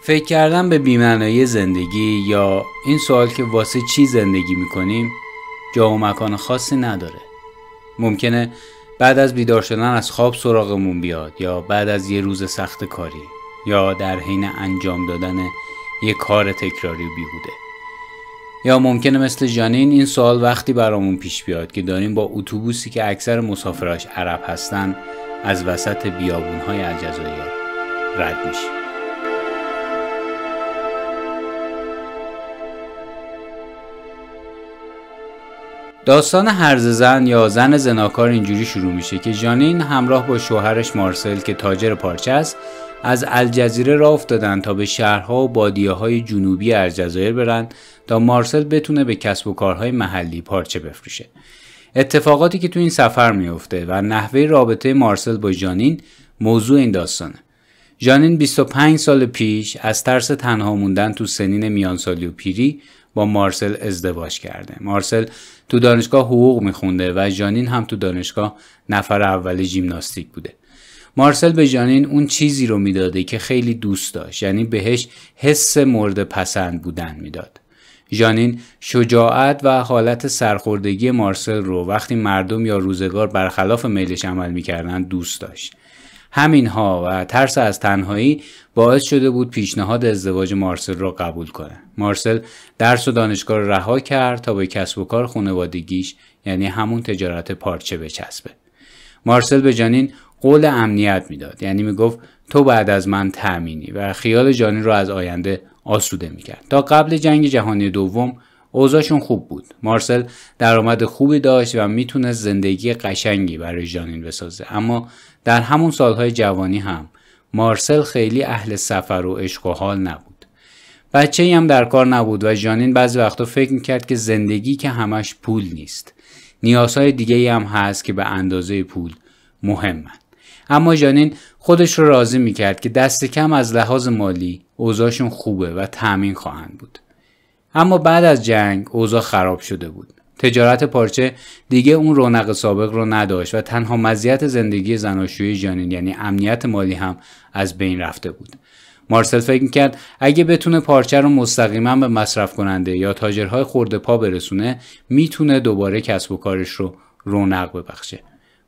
فکر کردن به بیمعنایی زندگی یا این سوال که واسه چی زندگی میکنیم جا و مکان خاصی نداره ممکنه بعد از بیدار شدن از خواب سراغمون بیاد یا بعد از یه روز سخت کاری یا در حین انجام دادن یه کار تکراری بیهوده یا ممکنه مثل جانین این سوال وقتی برامون پیش بیاد که داریم با اتوبوسی که اکثر مسافراش عرب هستن از وسط بیابونهای الجزایر رد میشیم داستان هرز زن یا زن زناکار اینجوری شروع میشه که جانین همراه با شوهرش مارسل که تاجر پارچه است از الجزیره را افتادن تا به شهرها و بادیه های جنوبی الجزایر برن تا مارسل بتونه به کسب و کارهای محلی پارچه بفروشه اتفاقاتی که تو این سفر میفته و نحوه رابطه مارسل با جانین موضوع این داستانه جانین 25 سال پیش از ترس تنها موندن تو سنین میانسالی و پیری با مارسل ازدواج کرده مارسل تو دانشگاه حقوق میخونده و جانین هم تو دانشگاه نفر اول ژیمناستیک بوده مارسل به جانین اون چیزی رو میداده که خیلی دوست داشت یعنی بهش حس مورد پسند بودن میداد جانین شجاعت و حالت سرخوردگی مارسل رو وقتی مردم یا روزگار برخلاف میلش عمل میکردن دوست داشت همینها و ترس از تنهایی باعث شده بود پیشنهاد ازدواج مارسل را قبول کنه. مارسل درس و دانشگاه را رها کرد تا به کسب و کار خانوادگیش یعنی همون تجارت پارچه بچسبه. مارسل به جانین قول امنیت میداد یعنی میگفت تو بعد از من تأمینی و خیال جانین را از آینده آسوده میکرد تا قبل جنگ جهانی دوم اوضاعشون خوب بود مارسل درآمد خوبی داشت و میتونست زندگی قشنگی برای جانین بسازه اما در همون سالهای جوانی هم مارسل خیلی اهل سفر و عشق و حال نبود بچه هم در کار نبود و جانین بعضی وقتا فکر میکرد که زندگی که همش پول نیست نیازهای دیگه هم هست که به اندازه پول مهمن اما جانین خودش رو راضی میکرد که دست کم از لحاظ مالی اوضاعشون خوبه و تأمین خواهند بود اما بعد از جنگ اوضاع خراب شده بود تجارت پارچه دیگه اون رونق سابق رو نداشت و تنها مزیت زندگی زناشویی جانین یعنی امنیت مالی هم از بین رفته بود مارسل فکر میکرد اگه بتونه پارچه رو مستقیما به مصرف کننده یا تاجرهای خورده پا برسونه میتونه دوباره کسب و کارش رو رونق ببخشه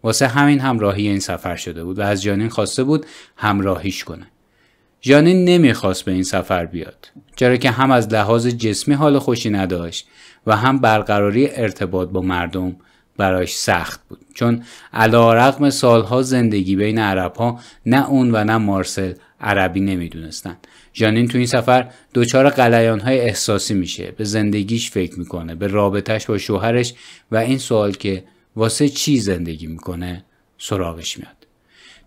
واسه همین همراهی این سفر شده بود و از جانین خواسته بود همراهیش کنه ژانین نمیخواست به این سفر بیاد چرا که هم از لحاظ جسمی حال خوشی نداشت و هم برقراری ارتباط با مردم براش سخت بود چون علا رقم سالها زندگی بین عرب ها نه اون و نه مارسل عربی نمیدونستن جانین تو این سفر دچار قلیان های احساسی میشه به زندگیش فکر میکنه به رابطهش با شوهرش و این سوال که واسه چی زندگی میکنه سراغش میاد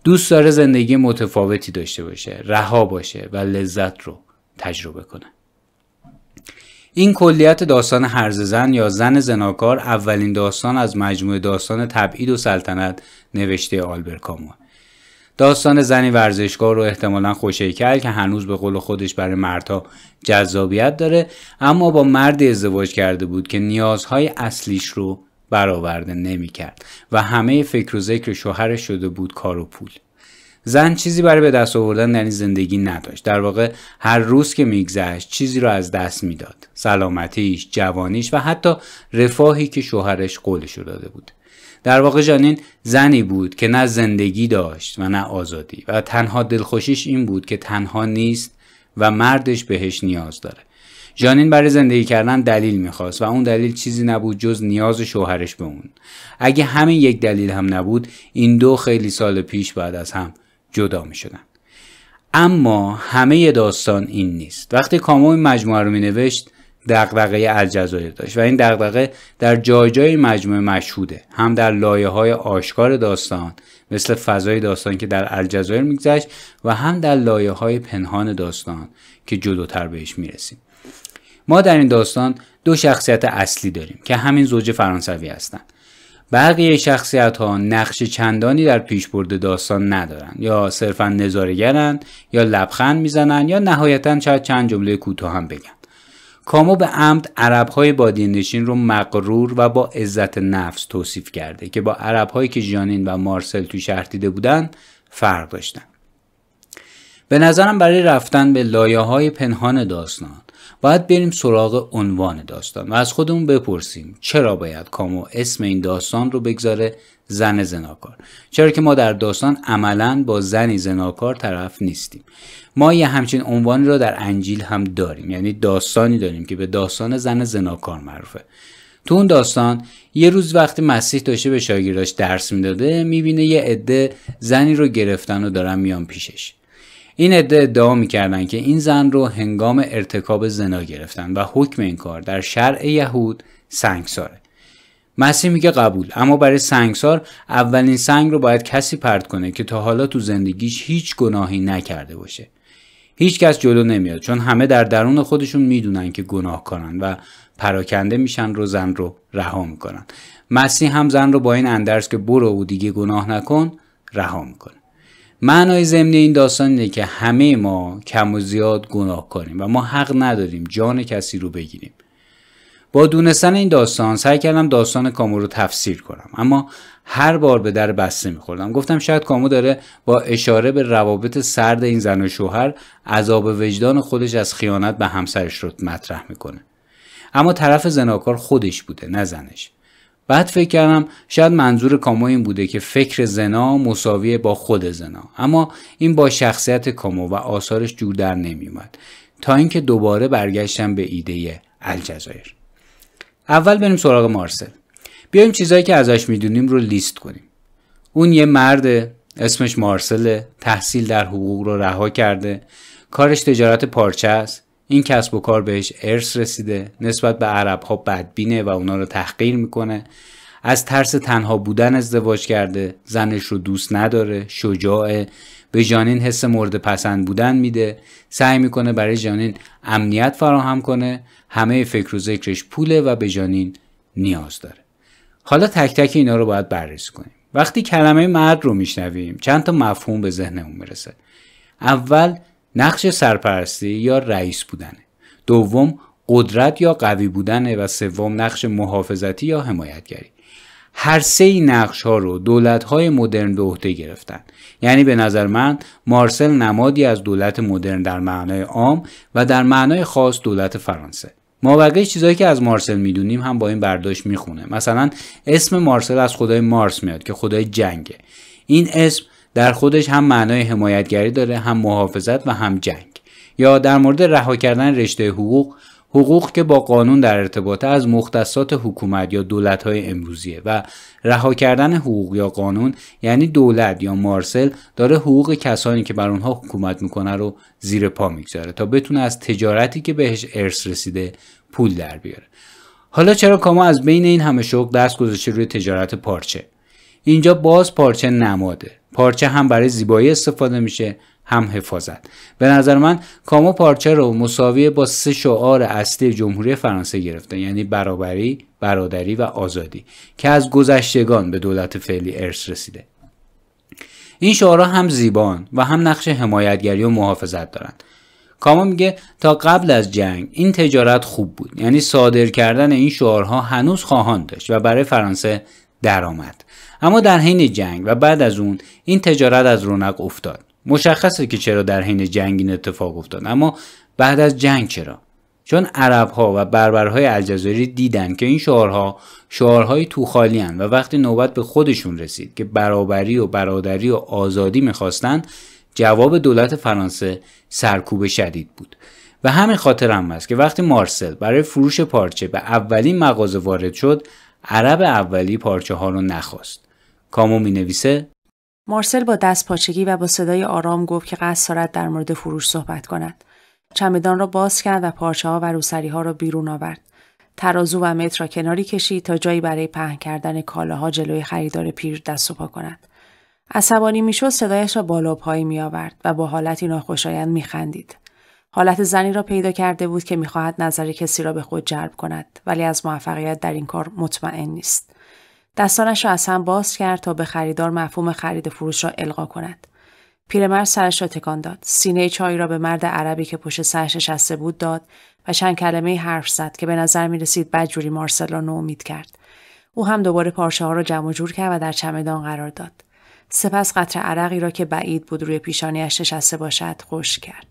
دوست داره زندگی متفاوتی داشته باشه رها باشه و لذت رو تجربه کنه این کلیت داستان هرز زن یا زن زناکار اولین داستان از مجموعه داستان تبعید و سلطنت نوشته آلبر کامو داستان زنی ورزشگاه رو احتمالا کرد که هنوز به قول خودش برای مردها جذابیت داره اما با مردی ازدواج کرده بود که نیازهای اصلیش رو برآورده نمیکرد و همه فکر و ذکر شوهرش شده بود کار و پول زن چیزی برای به دست آوردن در یعنی این زندگی نداشت در واقع هر روز که میگذشت چیزی را از دست میداد سلامتیش جوانیش و حتی رفاهی که شوهرش قولش رو داده بود در واقع جانین زنی بود که نه زندگی داشت و نه آزادی و تنها دلخوشیش این بود که تنها نیست و مردش بهش نیاز داره جانین برای زندگی کردن دلیل میخواست و اون دلیل چیزی نبود جز نیاز شوهرش به اون اگه همین یک دلیل هم نبود این دو خیلی سال پیش بعد از هم جدا میشدن اما همه داستان این نیست وقتی کامو این مجموعه رو مینوشت دقدقه الجزایر داشت و این دقدقه در جای جای مجموعه مشهوده هم در لایه های آشکار داستان مثل فضای داستان که در الجزایر میگذشت و هم در لایه های پنهان داستان که جلوتر بهش میرسیم ما در این داستان دو شخصیت اصلی داریم که همین زوج فرانسوی هستند بقیه شخصیت ها نقش چندانی در پیشبرد داستان ندارند یا صرفا نظارگرند یا لبخند میزنند یا نهایتا شاید چند جمله کوتاه هم بگن کامو به عمد عربهای بادینشین رو مقرور و با عزت نفس توصیف کرده که با عربهایی که جانین و مارسل تو شهر دیده بودند فرق داشتن به نظرم برای رفتن به لایه های پنهان داستان باید بریم سراغ عنوان داستان و از خودمون بپرسیم چرا باید کامو اسم این داستان رو بگذاره زن زناکار چرا که ما در داستان عملا با زنی زناکار طرف نیستیم ما یه همچین عنوانی رو در انجیل هم داریم یعنی داستانی داریم که به داستان زن زناکار معروفه تو اون داستان یه روز وقتی مسیح داشته به شاگرداش درس میداده میبینه یه عده زنی رو گرفتن و دارن میان پیشش این عده ادعا میکردند که این زن رو هنگام ارتکاب زنا گرفتن و حکم این کار در شرع یهود سنگساره مسیح میگه قبول اما برای سنگسار اولین سنگ رو باید کسی پرت کنه که تا حالا تو زندگیش هیچ گناهی نکرده باشه هیچکس جلو نمیاد چون همه در درون خودشون میدونن که گناه کنن و پراکنده میشن رو زن رو رها میکنن مسیح هم زن رو با این اندرس که برو و دیگه گناه نکن رها میکنه معنای ضمنی این داستان اینه که همه ما کم و زیاد گناه کنیم و ما حق نداریم جان کسی رو بگیریم با دونستن این داستان سعی کردم داستان کامو رو تفسیر کنم اما هر بار به در بسته میخوردم گفتم شاید کامو داره با اشاره به روابط سرد این زن و شوهر عذاب وجدان خودش از خیانت به همسرش رو مطرح میکنه اما طرف زناکار خودش بوده نه زنش بعد فکر کردم شاید منظور کامو این بوده که فکر زنا مساویه با خود زنا اما این با شخصیت کامو و آثارش جور در نمیومد تا اینکه دوباره برگشتم به ایده الجزایر اول بریم سراغ مارسل بیایم چیزایی که ازش میدونیم رو لیست کنیم اون یه مرد اسمش مارسله تحصیل در حقوق رو رها کرده کارش تجارت پارچه است این کسب و کار بهش ارث رسیده نسبت به عرب ها بدبینه و اونا رو تحقیر میکنه از ترس تنها بودن ازدواج کرده زنش رو دوست نداره شجاعه به جانین حس مورد پسند بودن میده سعی میکنه برای جانین امنیت فراهم کنه همه فکر و ذکرش پوله و به جانین نیاز داره حالا تک تک اینا رو باید بررسی کنیم وقتی کلمه مرد رو میشنویم چند تا مفهوم به ذهنمون میرسه اول نقش سرپرستی یا رئیس بودنه دوم قدرت یا قوی بودنه و سوم نقش محافظتی یا حمایتگری هر سه این نقش ها رو دولت های مدرن به عهده گرفتن یعنی به نظر من مارسل نمادی از دولت مدرن در معنای عام و در معنای خاص دولت فرانسه ما بقیه چیزهایی که از مارسل میدونیم هم با این برداشت میخونه مثلا اسم مارسل از خدای مارس میاد که خدای جنگه این اسم در خودش هم معنای حمایتگری داره هم محافظت و هم جنگ یا در مورد رها کردن رشته حقوق حقوق که با قانون در ارتباطه از مختصات حکومت یا های امروزیه و رها کردن حقوق یا قانون یعنی دولت یا مارسل داره حقوق کسانی که بر اونها حکومت میکنه رو زیر پا میگذاره تا بتونه از تجارتی که بهش ارث رسیده پول در بیاره حالا چرا کاما از بین این همه شغل دست گذاشته روی تجارت پارچه اینجا باز پارچه نماده پارچه هم برای زیبایی استفاده میشه هم حفاظت به نظر من کامو پارچه رو مساوی با سه شعار اصلی جمهوری فرانسه گرفته یعنی برابری برادری و آزادی که از گذشتگان به دولت فعلی ارث رسیده این شعارها هم زیبان و هم نقش حمایتگری و محافظت دارند کامو میگه تا قبل از جنگ این تجارت خوب بود یعنی صادر کردن این شعارها هنوز خواهان داشت و برای فرانسه درآمد اما در حین جنگ و بعد از اون این تجارت از رونق افتاد مشخصه که چرا در حین جنگ این اتفاق افتاد اما بعد از جنگ چرا چون عرب ها و بربرهای الجزایری دیدن که این شعارها شعارهای توخالی و وقتی نوبت به خودشون رسید که برابری و برادری و آزادی میخواستن جواب دولت فرانسه سرکوب شدید بود و همین خاطر هم است که وقتی مارسل برای فروش پارچه به اولین مغازه وارد شد عرب اولی پارچه ها رو نخواست. کامو می نویسه مارسل با دست پاچگی و با صدای آرام گفت که قصد دارد در مورد فروش صحبت کند. چمدان را باز کرد و پارچه ها و روسری ها را بیرون آورد. ترازو و متر را کناری کشید تا جایی برای پهن کردن کالاها جلوی خریدار پیر دست و پا کند. عصبانی میشد صدایش را بالا پای پایی می آورد و با حالتی ناخوشایند می خندید. حالت زنی را پیدا کرده بود که میخواهد نظر کسی را به خود جلب کند ولی از موفقیت در این کار مطمئن نیست دستانش را از هم باز کرد تا به خریدار مفهوم خرید فروش را القا کند پیرمرد سرش را تکان داد سینه چای را به مرد عربی که پشت سرش نشسته بود داد و چند کلمه حرف زد که به نظر می رسید جوری مارسل را کرد او هم دوباره پارچه ها را جمع جور کرد و در چمدان قرار داد سپس قطر عرقی را که بعید بود روی پیشانیش نشسته باشد خشک کرد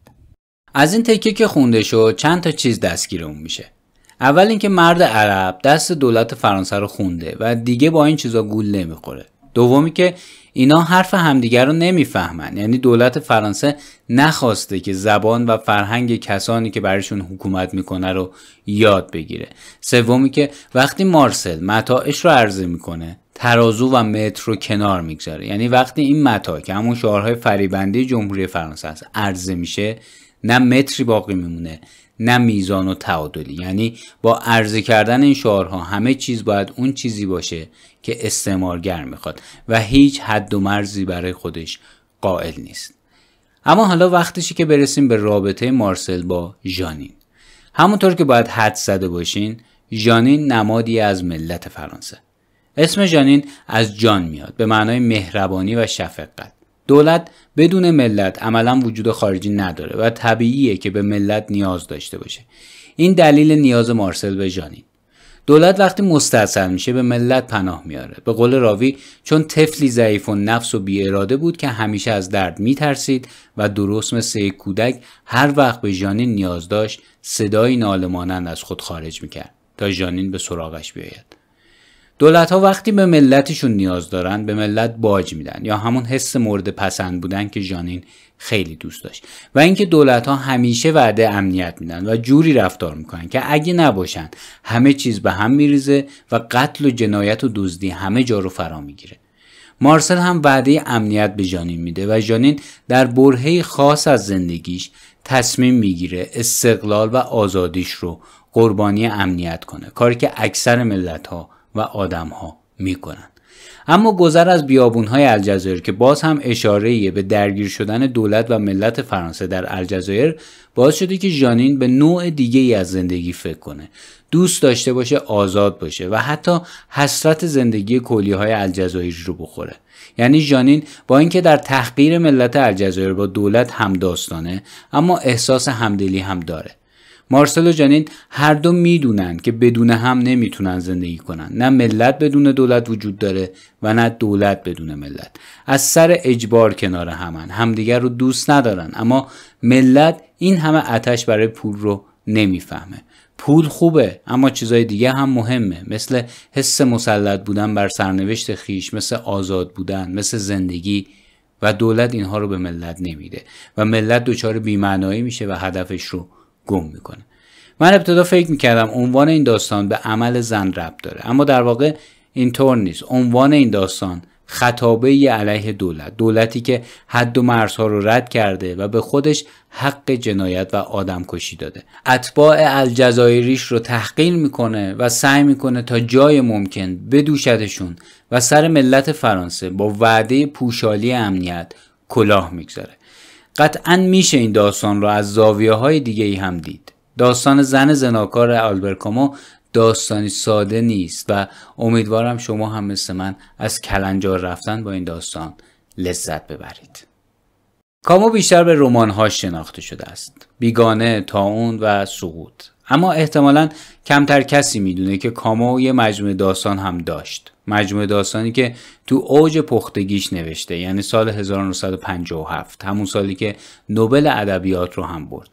از این تکه که خونده شد چند تا چیز دستگیرمون میشه اول اینکه مرد عرب دست دولت فرانسه رو خونده و دیگه با این چیزا گول نمیخوره دومی که اینا حرف همدیگر رو نمیفهمن یعنی دولت فرانسه نخواسته که زبان و فرهنگ کسانی که برشون حکومت میکنه رو یاد بگیره سومی که وقتی مارسل متاعش رو عرضه میکنه ترازو و متر رو کنار میگذاره یعنی وقتی این متا که همون شعارهای فریبنده جمهوری فرانسه است عرضه میشه نه متری باقی میمونه نه میزان و تعادلی یعنی با عرضه کردن این شعارها همه چیز باید اون چیزی باشه که استعمارگر میخواد و هیچ حد و مرزی برای خودش قائل نیست اما حالا وقتشی که برسیم به رابطه مارسل با ژانین همونطور که باید حد زده باشین ژانین نمادی از ملت فرانسه اسم ژانین از جان میاد به معنای مهربانی و شفقت دولت بدون ملت عملا وجود خارجی نداره و طبیعیه که به ملت نیاز داشته باشه این دلیل نیاز مارسل به ژانین دولت وقتی مستاصل میشه به ملت پناه میاره به قول راوی چون تفلی ضعیف و نفس و بی اراده بود که همیشه از درد میترسید و درست مثل کودک هر وقت به ژانین نیاز داشت صدای نالمانند از خود خارج میکرد تا ژانین به سراغش بیاید دولت ها وقتی به ملتشون نیاز دارن به ملت باج میدن یا همون حس مورد پسند بودن که جانین خیلی دوست داشت و اینکه دولت ها همیشه وعده امنیت میدن و جوری رفتار میکنن که اگه نباشن همه چیز به هم میریزه و قتل و جنایت و دزدی همه جا رو فرا میگیره مارسل هم وعده امنیت به جانین میده و جانین در برهه خاص از زندگیش تصمیم میگیره استقلال و آزادیش رو قربانی امنیت کنه کاری که اکثر ملت ها و آدمها کنن. اما گذر از بیابون های الجزایر که باز هم اشاره به درگیر شدن دولت و ملت فرانسه در الجزایر باز شده که ژانین به نوع دیگه ای از زندگی فکر کنه دوست داشته باشه آزاد باشه و حتی حسرت زندگی کلیه های الجزایر رو بخوره یعنی ژانین با اینکه در تحقیر ملت الجزایر با دولت هم داستانه اما احساس همدلی هم داره مارسل و جنین هر دو میدونن که بدون هم نمیتونن زندگی کنن نه ملت بدون دولت وجود داره و نه دولت بدون ملت از سر اجبار کنار همن همدیگر رو دوست ندارن اما ملت این همه اتش برای پول رو نمیفهمه پول خوبه اما چیزای دیگه هم مهمه مثل حس مسلط بودن بر سرنوشت خیش مثل آزاد بودن مثل زندگی و دولت اینها رو به ملت نمیده و ملت دچار بیمعنایی میشه و هدفش رو گم میکنه من ابتدا فکر میکردم عنوان این داستان به عمل زن ربط داره اما در واقع اینطور نیست عنوان این داستان خطابه علیه دولت دولتی که حد و مرزها رو رد کرده و به خودش حق جنایت و آدمکشی داده اتباع الجزایریش رو تحقیر میکنه و سعی میکنه تا جای ممکن بدوشدشون و سر ملت فرانسه با وعده پوشالی امنیت کلاه میگذاره قطعا میشه این داستان را از زاویه های دیگه ای هم دید داستان زن زناکار آلبر کامو داستانی ساده نیست و امیدوارم شما هم مثل من از کلنجار رفتن با این داستان لذت ببرید کامو بیشتر به رمان‌هاش شناخته شده است بیگانه تاون و سقوط اما احتمالا کمتر کسی میدونه که کامو یه مجموعه داستان هم داشت مجموعه داستانی که تو اوج پختگیش نوشته یعنی سال 1957 همون سالی که نوبل ادبیات رو هم برد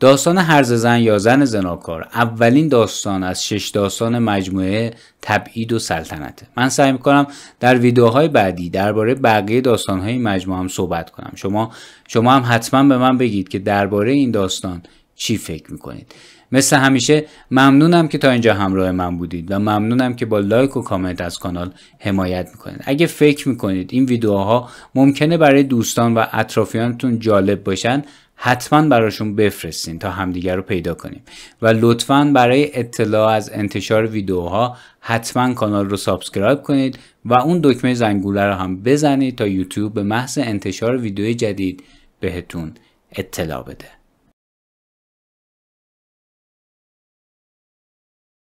داستان هرز زن یا زن زناکار اولین داستان از شش داستان مجموعه تبعید و سلطنته من سعی میکنم در ویدیوهای بعدی درباره بقیه داستانهای مجموعه هم صحبت کنم شما شما هم حتما به من بگید که درباره این داستان چی فکر میکنید مثل همیشه ممنونم که تا اینجا همراه من بودید و ممنونم که با لایک و کامنت از کانال حمایت میکنید اگه فکر میکنید این ویدیوها ممکنه برای دوستان و اطرافیانتون جالب باشن حتما براشون بفرستین تا همدیگر رو پیدا کنیم و لطفا برای اطلاع از انتشار ویدیوها حتما کانال رو سابسکرایب کنید و اون دکمه زنگوله رو هم بزنید تا یوتیوب به محض انتشار ویدیو جدید بهتون اطلاع بده